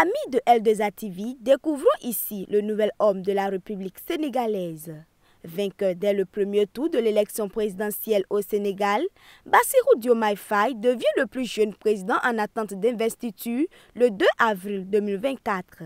Amis de L2A TV, découvrons ici le nouvel homme de la République sénégalaise. Vainqueur dès le premier tour de l'élection présidentielle au Sénégal, Bassirou Diomaye Faye devient le plus jeune président en attente d'investiture le 2 avril 2024.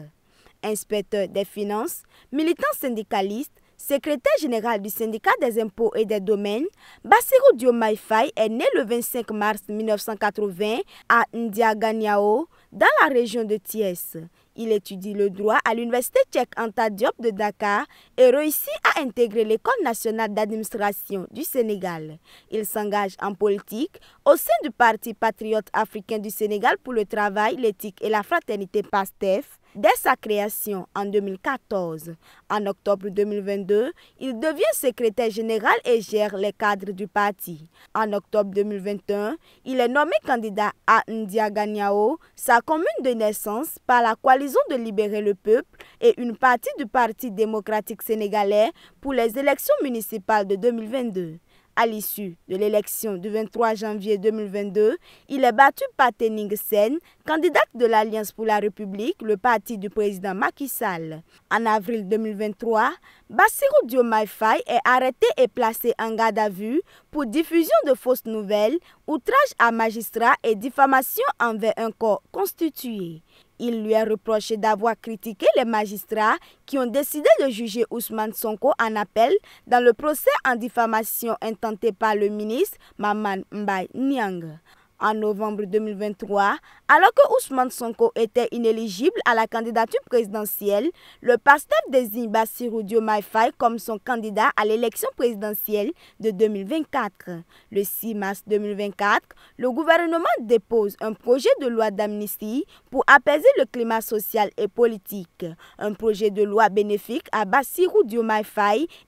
Inspecteur des finances, militant syndicaliste, secrétaire général du syndicat des impôts et des domaines, Bassirou Diomaye Faye est né le 25 mars 1980 à Ndiaganiao, dans la région de Thiès, il étudie le droit à l'université tchèque Anta Diop de Dakar et réussit à intégrer l'école nationale d'administration du Sénégal. Il s'engage en politique au sein du Parti patriote africain du Sénégal pour le travail, l'éthique et la fraternité PASTEF Dès sa création en 2014, en octobre 2022, il devient secrétaire général et gère les cadres du parti. En octobre 2021, il est nommé candidat à Ndiaganiao, sa commune de naissance, par la coalition de Libérer le Peuple et une partie du Parti démocratique sénégalais pour les élections municipales de 2022. À l'issue de l'élection du 23 janvier 2022, il est battu par Tenning Sen, candidate de l'Alliance pour la République, le parti du président Macky Sall. En avril 2023, Bassirou Diomaye Faye est arrêté et placé en garde à vue pour diffusion de fausses nouvelles, outrage à magistrats et diffamation envers un corps constitué. Il lui est reproché d'avoir critiqué les magistrats qui ont décidé de juger Ousmane Sonko en appel dans le procès en diffamation intenté par le ministre Maman Mbaye Niang en novembre 2023, alors que Ousmane Sonko était inéligible à la candidature présidentielle, le pasteur désigne Bassirou Diomaye comme son candidat à l'élection présidentielle de 2024. Le 6 mars 2024, le gouvernement dépose un projet de loi d'amnistie pour apaiser le climat social et politique, un projet de loi bénéfique à Bassirou Diomaye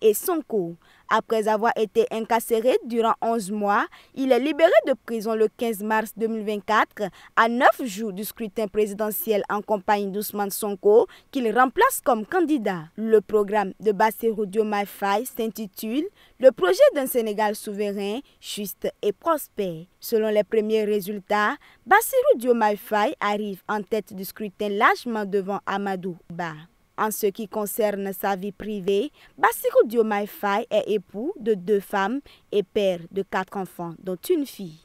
et Sonko. Après avoir été incarcéré durant 11 mois, il est libéré de prison le 15 mars 2024, à 9 jours du scrutin présidentiel en compagnie d'Ousmane Sonko, qu'il remplace comme candidat. Le programme de Bassirou Diomaye Faye s'intitule « Le projet d'un Sénégal souverain, juste et prospère ». Selon les premiers résultats, Bassirou Diomaye arrive en tête du scrutin largement devant Amadou Ba. En ce qui concerne sa vie privée, Bassirou Diomaye est époux de deux femmes et père de quatre enfants, dont une fille.